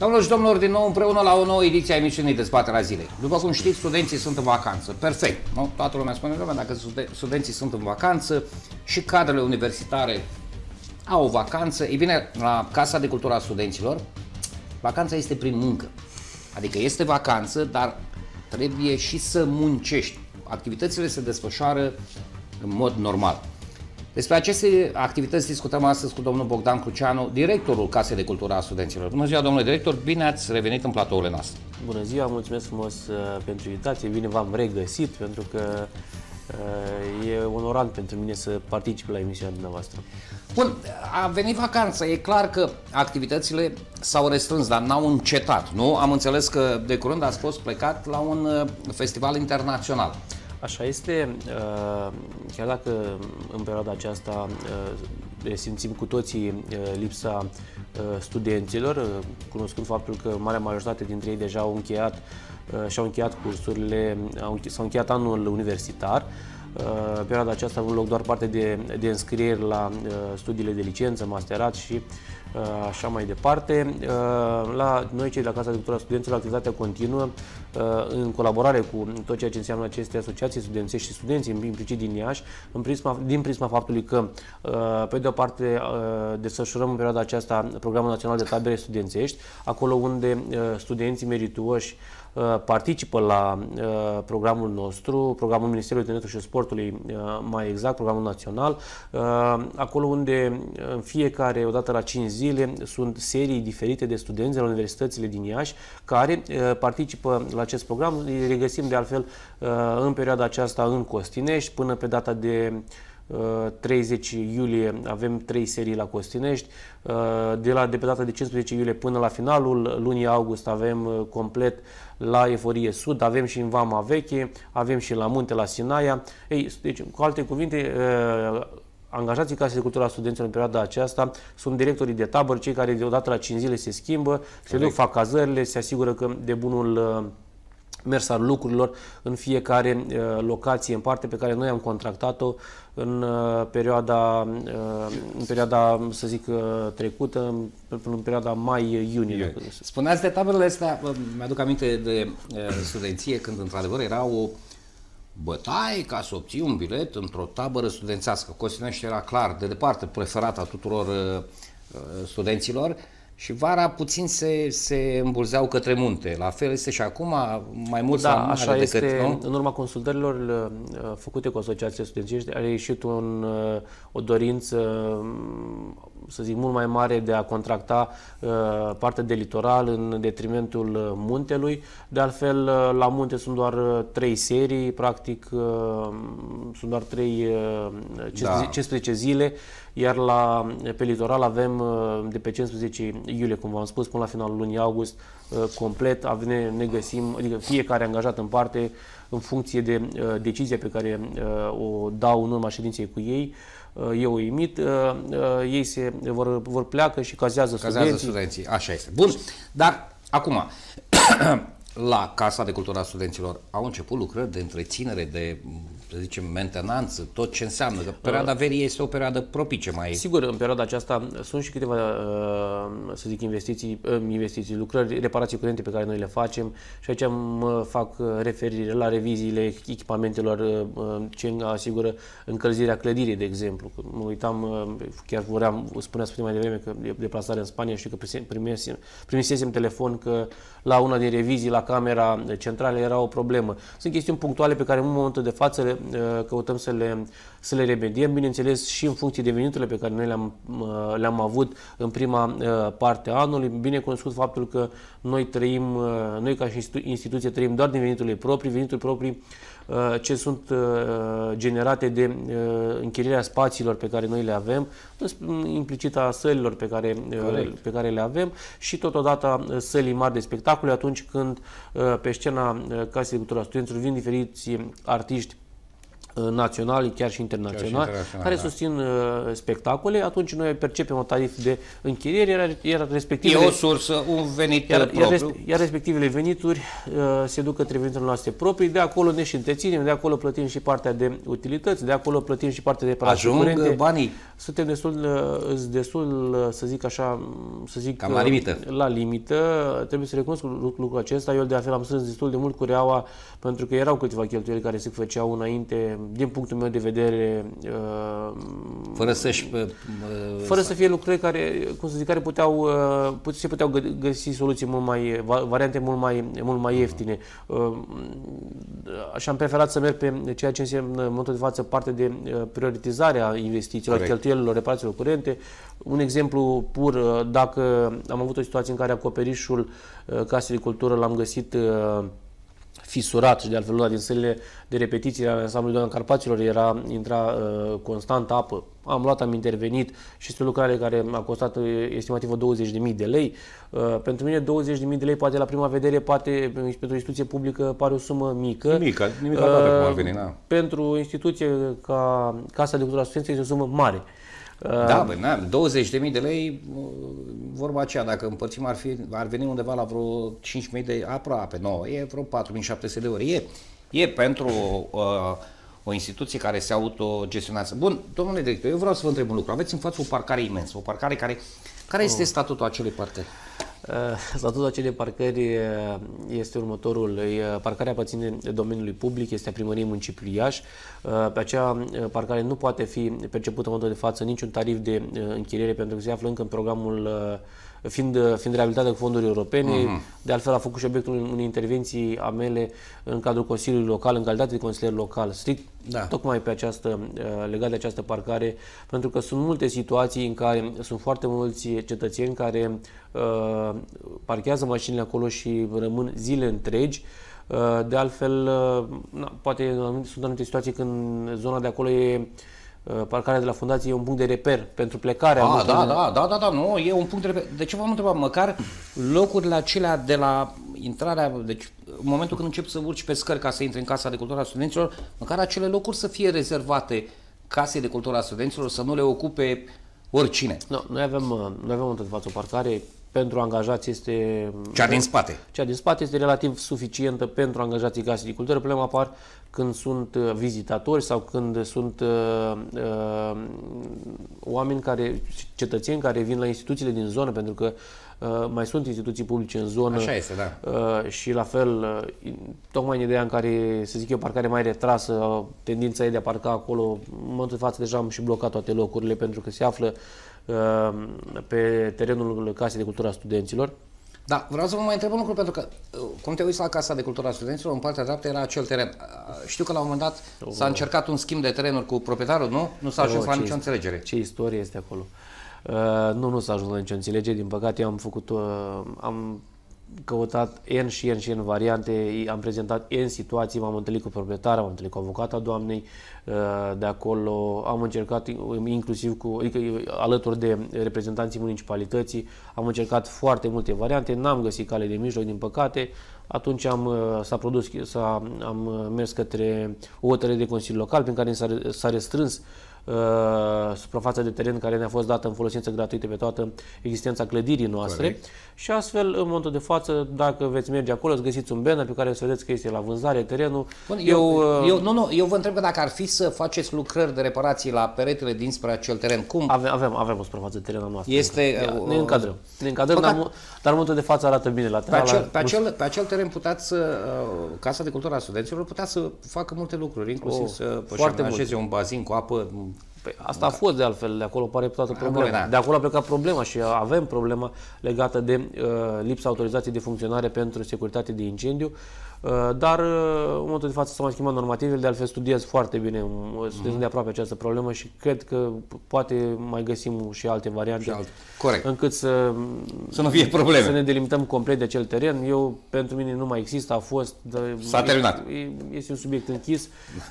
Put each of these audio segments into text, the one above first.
Domnilor și domnilor, din nou împreună la o nouă ediție a emisiunii la Zilei. După cum știți, studenții sunt în vacanță. Perfect, nu? Toată lumea spune, domnule, dacă studenții sunt în vacanță și cadrele universitare au o vacanță, e bine, la Casa de Cultura a Studenților, vacanța este prin muncă. Adică este vacanță, dar trebuie și să muncești. Activitățile se desfășoară în mod normal. Despre aceste activități discutăm astăzi cu domnul Bogdan Cruceanu, directorul Casei de Cultură a Studenților. Bună ziua, domnule director, bine ați revenit în platourile noastre. Bună ziua, mulțumesc frumos uh, pentru invitație, bine v-am regăsit, pentru că uh, E onorant pentru mine să particip la emisiunea dumneavoastră. Bun, a venit vacanța. E clar că activitățile s-au restrâns, dar n-au încetat, nu? Am înțeles că de curând ați fost plecat la un uh, festival internațional. Așa este, uh, chiar dacă în perioada aceasta uh, simțim cu toții uh, lipsa studenților, cunoscând faptul că marea majoritate dintre ei deja au încheiat și-au încheiat cursurile, s-au încheiat anul universitar, în perioada aceasta a avut loc doar parte de, de înscrieri la studiile de licență, masterat și Uh, așa mai departe. Uh, la noi, cei de la Casa de Cultura Studenților, activitatea continuă uh, în colaborare cu tot ceea ce înseamnă aceste asociații studențești și studenții, implicit din Iași, în prisma, din prisma faptului că, pe de o parte, desfășurăm în perioada aceasta Programul Național de Tabere Studențești, acolo unde studenții merituoși Uh, participă la uh, programul nostru, programul Ministerului Tineretului și Sportului, uh, mai exact, programul național, acolo unde în fiecare, odată la 5 zile, sunt serii diferite de studenți de la universitățile din Iași care participă la acest program. Îi regăsim de altfel în perioada aceasta în Costinești până pe data de 30 uh, iulie avem trei serii la Costinești. Uh, de, la, de pe data de 15 iulie până la finalul lunii august avem uh, complet la Eforie Sud, avem și în Vama Veche, avem și la Munte, la Sinaia. Ei, deci, cu alte cuvinte, angajații Casei de Cultură a Studenților în perioada aceasta sunt directorii de tabăr, cei care deodată la 5 zile se schimbă, se duc, fac cazările, se asigură că de bunul mers al lucrurilor în fiecare uh, locație în parte pe care noi am contractat-o în uh, perioada, uh, în perioada, să zic, trecută, în perioada mai-iunie. Spuneați de taberele astea, mi-aduc aminte de studenție, când într-adevăr era o bătaie ca să obții un bilet într-o tabără studențească. Costinește era clar, de departe, preferata tuturor studenților. Uh, și vara puțin se, se îmbulzeau către munte. La fel este și acum, mai mult da, sau așa decât, este, nu? În urma consultărilor uh, uh, făcute cu asociația studențești, a ieșit un, uh, o dorință mm, să zic, mult mai mare de a contracta uh, partea de litoral în detrimentul uh, muntelui. De altfel, uh, la munte sunt doar trei serii, practic sunt doar 3, 15 da. zile, iar la, pe litoral avem de pe 15 iulie, cum v-am spus, până la finalul lunii august, complet, ne, ne găsim, adică fiecare angajat în parte, în funcție de decizia pe care o dau în urma ședinței cu ei, e uimit, uh, uh, ei se vor, vor pleacă și cazează, cazează studenții. studenții. Așa este. Bun, dar acum, la Casa de Cultura Studenților au început lucrări de întreținere, de să zicem, mentenanță, tot ce înseamnă, că perioada uh, verii este o perioadă propice mai... Sigur, în perioada aceasta uh, sunt și câteva, uh, să zic, investiții, investiții, lucrări, reparații curente pe care noi le facem și aici mă fac referire la reviziile echipamentelor ce asigură încălzirea clădirii, de exemplu. Mă uitam, chiar voream, spunea spune mai devreme că e deplasare în Spania și că primisesem, primisesem telefon că la una din revizii, la camera centrală, era o problemă. Sunt chestiuni punctuale pe care în momentul de față le Uh, căutăm să le, să le remediem, bineînțeles și în funcție de veniturile pe care noi le-am, uh, le-am avut în prima uh, parte a anului, bine cunoscut faptul că noi trăim, noi ca și instituție trăim doar din veniturile proprii, venituri proprii ce sunt generate de închirierea spațiilor pe care noi le avem, implicit a sălilor pe care, pe care le avem și totodată sălii mari de spectacole atunci când pe scena Casei de Cultura Studenților vin diferiți artiști Uh, naționali, chiar și internaționali, chiar și internațional, care da. susțin uh, spectacole, atunci noi percepem o tarif de închiriere, iar, iar respectivele... E o sursă, un venit iar, propriu. Iar, iar respectivele venituri uh, se duc către veniturile noastre proprii, de acolo ne și întreținem, de acolo plătim și partea de utilități, de acolo plătim și partea de Ajung curente. banii. Suntem destul, uh, destul, uh, să zic așa, mm, să zic... Cam la limită. La limită. Trebuie să recunosc lucrul acesta. Eu de altfel am strâns destul de mult cu reaua, pentru că erau câteva cheltuieli care se făceau înainte din punctul meu de vedere... Uh, fără să-și... Uh, uh, fără să fie lucrări care, cum să zic, care puteau, se puteau găsi soluții mult mai, variante mult mai, mult mai mm. ieftine. Și am preferat să merg pe ceea ce înseamnă în momentul de față parte de prioritizarea investițiilor, Corect. cheltuielilor, reparațiilor curente. Un exemplu pur, dacă am avut o situație în care acoperișul casei de cultură l-am găsit fisurat și de altfel una din sălile de repetiții ale ansamblului Doamna Carpaților era, intra uh, constant apă. Am luat, am intervenit și este o lucrare care a costat uh, estimativ 20.000 de lei. Uh, pentru mine 20.000 de lei poate la prima vedere, poate uh, pentru o instituție publică pare o sumă mică. Mică, nimic uh, cum ar veni, na. Da. Uh, pentru o instituție ca Casa de Cultura Studenței este o sumă mare. Da, bă, na, 20.000 de lei vorba aceea, dacă împărțim, ar, fi, ar veni undeva la vreo 5.000 de aproape, nu e vreo 4.700 de ori. E, e pentru uh, o instituție care se autogestionează. Bun, domnule director, eu vreau să vă întreb un lucru. Aveți în față o parcare imensă, o parcare care... Care este oh. statutul acelei parcări? Eh, Statutul acelei parcări eh, este următorul. Eh, parcarea aparține domeniului public, este a primăriei municipiului Iași. Pe acea parcare nu poate fi percepută în momentul de față niciun tarif de închiriere pentru că se află încă în programul fiind, fiind reabilitată cu fonduri europene. Uh-huh. De altfel a făcut și obiectul unei intervenții a mele în cadrul Consiliului Local, în calitate de consilier local, strict da. tocmai pe această, legat de această parcare, pentru că sunt multe situații în care sunt foarte mulți cetățeni care uh, parchează mașinile acolo și rămân zile întregi. Uh, de altfel, uh, na, poate sunt anumite situații când zona de acolo e uh, parcarea de la fundație e un punct de reper pentru plecarea. A, ah, da, da, da, da, da, nu, e un punct de reper. De ce v-am întrebat? Măcar locurile acelea de la intrarea, deci în momentul când încep să urci pe scări ca să intri în Casa de Cultură a Studenților, măcar acele locuri să fie rezervate Casei de Cultură a Studenților, să nu le ocupe oricine. No, noi avem, noi avem în față o parcare pentru angajați este... Cea din spate. Cea din spate este relativ suficientă pentru angajații case de cultură. Problema apar când sunt uh, vizitatori sau când sunt uh, uh, oameni care, cetățeni care vin la instituțiile din zonă, pentru că uh, mai sunt instituții publice în zonă. Așa este, da. Uh, și la fel, uh, tocmai în ideea în care, să zic eu, parcare mai retrasă, uh, tendința e de a parca acolo, în momentul de față deja am și blocat toate locurile pentru că se află Uh, pe terenul Casei de Cultura Studenților. Da, vreau să vă mai întreb un lucru, pentru că uh, cum te uiți la Casa de Cultura Studenților, în partea dreaptă era acel teren. Uh, știu că la un moment dat oh. s-a încercat un schimb de terenuri cu proprietarul, nu? Nu s-a oh, ajuns oh, la nicio înțelegere. Ce istorie este acolo. Uh, nu, nu s-a ajuns la nicio înțelegere, din păcate am făcut, uh, am căutat N și N și N variante, am prezentat N situații, m-am întâlnit cu proprietarul, m-am întâlnit cu avocata doamnei uh, de acolo, am încercat inclusiv cu, adică alături de reprezentanții municipalității, am încercat foarte multe variante, n-am găsit cale de mijloc, din păcate, atunci am, uh, s-a produs, s-a, am uh, mers către o hotărâre de Consiliu Local prin care s-a, restrâns uh, Uh, suprafața de teren care ne-a fost dată în folosință gratuită pe toată existența clădirii noastre. Corect. Și astfel, în momentul de față, dacă veți merge acolo, îți găsiți un banner pe care să vedeți că este la vânzare terenul. Bun, eu, eu, uh, eu, nu, nu, eu vă întreb că dacă ar fi să faceți lucrări de reparații la peretele dinspre acel teren, cum? Avem, avem, avem o suprafață de teren noastră. Este, uh, ne încadrăm. Ne încadrăm, dar, dar momentul de față arată bine. La pe, acel, pe, acel, pe acel teren puteați să, uh, Casa de Cultură a Studenților putea să facă multe lucruri, inclusiv oh, să foarte un bazin cu apă Păi asta a fost de altfel, de acolo pare toată problema. da. De acolo a plecat problema și avem problema legată de uh, lipsa autorizației de funcționare pentru securitate de incendiu. Uh, Uh, dar, uh, în momentul de față, s-au mai schimbat normativele, de altfel studiez foarte bine, studiez mhm. de aproape această problemă și cred că poate mai găsim și alte variante. Și alte. Corect. Încât să, să nu fie probleme. Să ne delimităm complet de acel teren. Eu, pentru mine, nu mai există, a fost. S-a terminat. Este un subiect închis.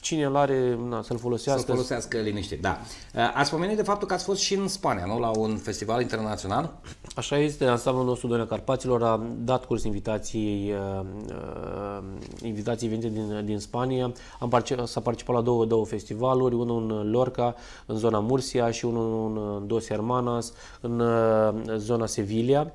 Cine îl are, na, să-l folosească. Să-l folosească liniște, da. Uh, ați pomenit de faptul că ați fost și în Spania, nu? La un festival internațional? Așa este, ansamblul nostru, Doina Carpaților, a dat curs invitației uh, Uh, invitații venite din, din Spania. Am particip, s-a participat la două, două festivaluri, unul în Lorca, în zona Murcia și unul în Dos Hermanas, în uh, zona Sevilla.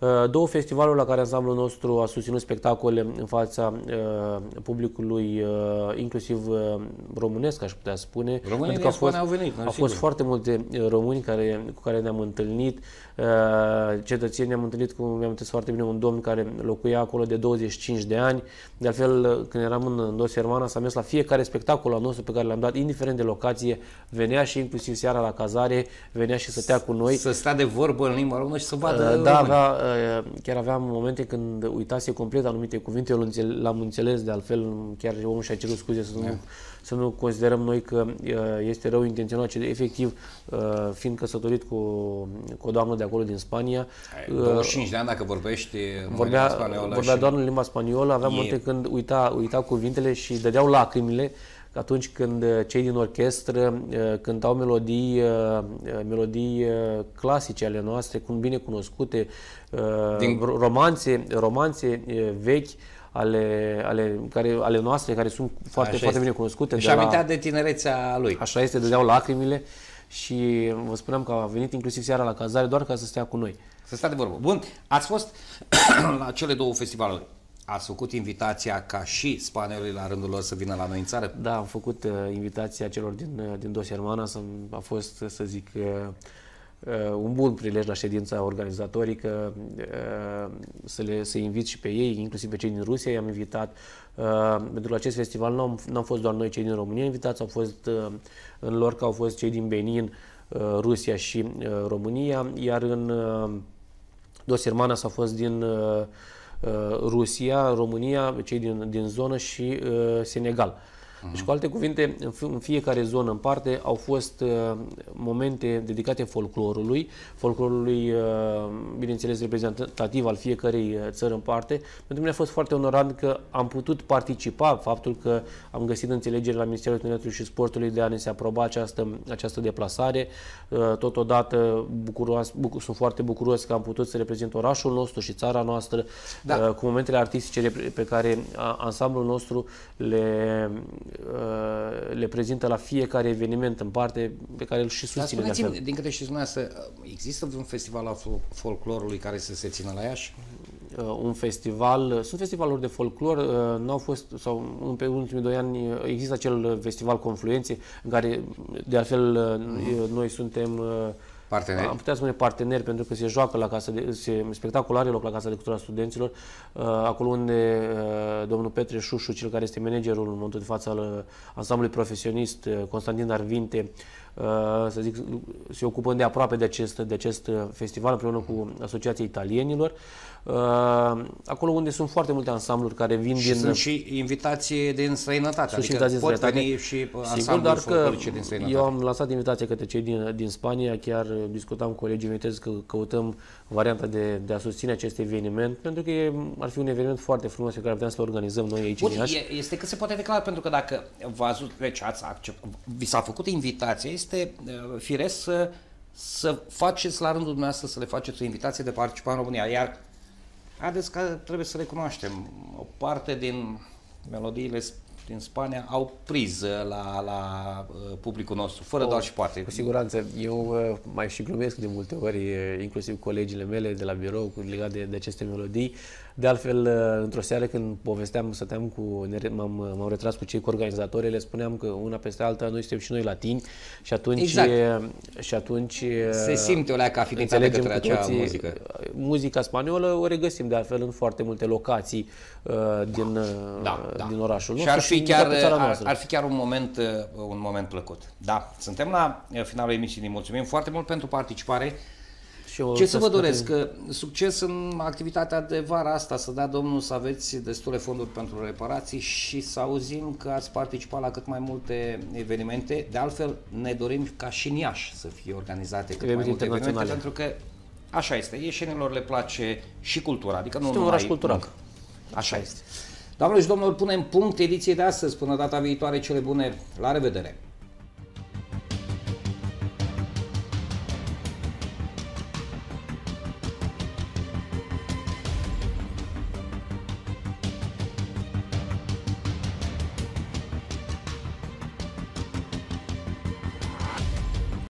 Uh, două festivaluri la care ansamblul nostru a susținut spectacole în fața uh, publicului, uh, inclusiv uh, românesc, aș putea spune. Românii pentru că fost, au venit, a da, fost foarte multe români care, cu care ne-am întâlnit, Uh, cetățeni, ne-am întâlnit cu, mi-am întâlnit foarte bine, un domn care locuia acolo de 25 de ani. De altfel, când eram în, în Dos Hermana, s-a mers la fiecare spectacol al nostru pe care l-am dat, indiferent de locație, venea și inclusiv seara la cazare, venea și stătea cu noi. Să stea de vorbă în limba română și să vadă uh, Da, avea, uh, chiar aveam momente când uitase complet anumite cuvinte, eu l-am înțeles de altfel, chiar omul și-a cerut scuze să nu... Yeah da să nu considerăm noi că uh, este rău intenționat, ci efectiv, uh, fiind căsătorit cu, cu o doamnă de acolo din Spania... 25 uh, de ani dacă vorbește vorbea, limba spaniolă. Vorbea și... doar în limba spaniolă, aveam e... momente când uita, uita cuvintele și dădeau lacrimile atunci când cei din orchestră cântau melodii, melodii clasice ale noastre, cum bine cunoscute, din... romanțe, romanțe vechi, ale, ale, care, ale noastre, care sunt foarte, Așa foarte este. bine cunoscute. Și amintea la... de tinerețea lui. Așa este, dădeau lacrimile și vă spuneam că a venit inclusiv seara la cazare doar ca să stea cu noi. Să stea de vorbă. Bun, ați fost la cele două festivaluri. Ați făcut invitația ca și spaniolii la rândul lor să vină la noi în țară? Da, am făcut uh, invitația celor din, uh, din Dos Hermanas. A fost, să zic, uh, Uh, un bun prilej la ședința organizatorică uh, să, le, să invit și pe ei, inclusiv pe cei din Rusia i-am invitat. Uh, pentru acest festival nu am, n-am fost doar noi cei din România invitați, au fost în lor că au fost cei din Benin, Rusia și România, iar în Dos Hermanas au fost din Rusia, România, cei din, din zonă și Senegal uh Deci, cu alte cuvinte, în fiecare zonă în parte au fost uh, momente dedicate folclorului, folclorului, uh, bineînțeles, reprezentativ al fiecărei uh, țări în parte. Pentru mine a fost foarte onorant că am putut participa, faptul că am găsit înțelegere la Ministerul Tineretului și Sportului de a ne se aproba această, această deplasare. Uh, totodată, bucuros, buc, sunt foarte bucuros că am putut să reprezint orașul nostru și țara noastră da. Uh, cu momentele artistice pe care uh, ansamblul nostru le le prezintă la fiecare eveniment în parte pe care îl și susține. Dar spuneți din câte știți dumneavoastră, există un festival al folclorului care să se țină la Iași? Uh, un festival, uh, sunt festivaluri de folclor, uh, nu au fost, sau în pe ultimii doi ani există acel festival Confluențe, în care de altfel mm. noi suntem Parteneri? Am putea spune parteneri, pentru că se joacă la casa de, se, spectacul are loc la Casa de Cultura Studenților, uh, acolo unde uh, domnul Petre Șușu, cel care este managerul în momentul de față al uh, ansamblului profesionist, Constantin Darvinte, să zic, se ocupă de aproape de acest, de acest festival împreună cu Asociația Italienilor. Uh, acolo unde sunt foarte multe ansambluri care vin și din... sunt și invitații din străinătate, sunt adică invitații pot străinătate. veni și uh, Sigur, dar că din străinătate. Eu am lansat invitația către cei din, din Spania, chiar uh, discutam cu colegii mei că căutăm varianta de, de a susține acest eveniment, pentru că e, ar fi un eveniment foarte frumos pe care putem să-l organizăm noi aici Bun, în Iași. Este că se poate declara, pentru că dacă v-ați deci ați accept, vi s-a făcut invitația, este firesc să să faceți la rândul dumneavoastră să le faceți o invitație de participare în România. Iar Haideți că trebuie să recunoaștem, o parte din melodiile din Spania au priză la, la uh, publicul nostru, fără o, doar și poate. Cu siguranță. Eu uh, mai și glumesc de multe ori, uh, inclusiv colegile mele de la birou, legat de, de aceste melodii. De altfel, uh, într-o seară când povesteam, stăteam cu, m-am, m-am retras cu cei cu organizatorii, le spuneam că una peste alta noi suntem și noi latini și atunci... Exact. Uh, și atunci Se simte uh, o leacă afinitate către acea toții, muzică. Muzica spaniolă o regăsim de altfel în foarte multe locații din, da, da. din orașul nostru. Și ar fi, și chiar, ar, ar fi chiar un moment, un moment plăcut. Da, suntem la finalul emisiunii. Mulțumim foarte mult pentru participare. Și Ce să vă doresc? Că succes în activitatea de vara asta, să dea Domnul să aveți destule fonduri pentru reparații și să auzim că ați participat la cât mai multe evenimente. De altfel, ne dorim ca și în Iași să fie organizate cât mai multe evenimente, pentru că așa este, ieșenilor le place și cultura, adică nu Este un oraș cultural. Așa este. Doamnelor și domnilor, punem punct ediției de astăzi. Până data viitoare, cele bune. La revedere!